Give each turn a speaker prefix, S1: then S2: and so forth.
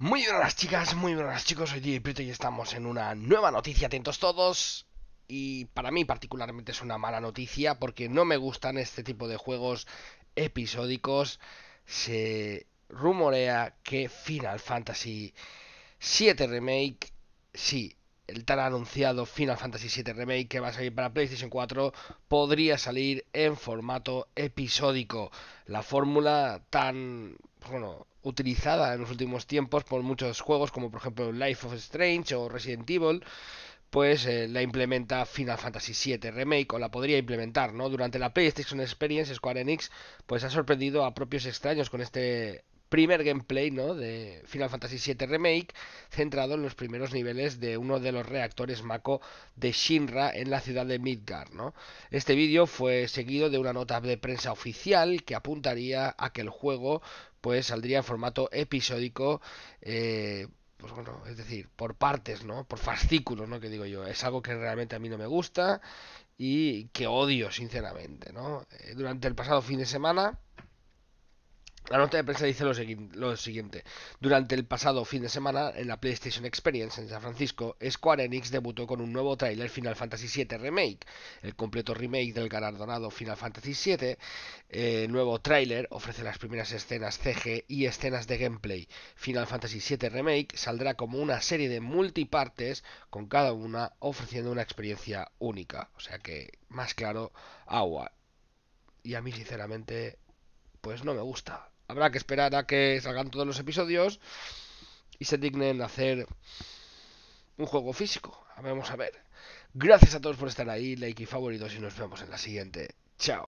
S1: Muy buenas chicas, muy buenas chicos, soy día y estamos en una nueva noticia, atentos todos. Y para mí particularmente es una mala noticia porque no me gustan este tipo de juegos episódicos. Se rumorea que Final Fantasy VII Remake, sí, el tan anunciado Final Fantasy VII Remake que va a salir para PlayStation 4 podría salir en formato episódico. La fórmula tan, bueno, utilizada en los últimos tiempos por muchos juegos, como por ejemplo Life of Strange o Resident Evil, pues eh, la implementa Final Fantasy VII Remake o la podría implementar, ¿no? Durante la PlayStation Experience, Square Enix pues ha sorprendido a propios extraños con este primer gameplay ¿no? de Final Fantasy VII Remake, centrado en los primeros niveles de uno de los reactores Mako de Shinra en la ciudad de Midgar ¿no? Este vídeo fue seguido de una nota de prensa oficial que apuntaría a que el juego pues, saldría en formato episódico. Eh, pues bueno, es decir, por partes, ¿no? Por fascículos, ¿no? Que digo yo, es algo que realmente a mí no me gusta y que odio, sinceramente, ¿no? Eh, durante el pasado fin de semana, la nota de prensa dice lo, siguiente. Durante el pasado fin de semana, en la PlayStation Experience en San Francisco, Square Enix debutó con un nuevo tráiler Final Fantasy VII Remake, el completo remake del galardonado Final Fantasy VII. El eh, nuevo tráiler ofrece las primeras escenas CG y escenas de gameplay. Final Fantasy VII Remake saldrá como una serie de multipartes, con cada una ofreciendo una experiencia única. O sea que, más claro, agua. Y a mí, sinceramente, pues no me gusta. Habrá que esperar a que salgan todos los episodios y se dignen a hacer un juego físico. Vamos a ver. Gracias a todos por estar ahí, like y favoritos y nos vemos en la siguiente. Chao.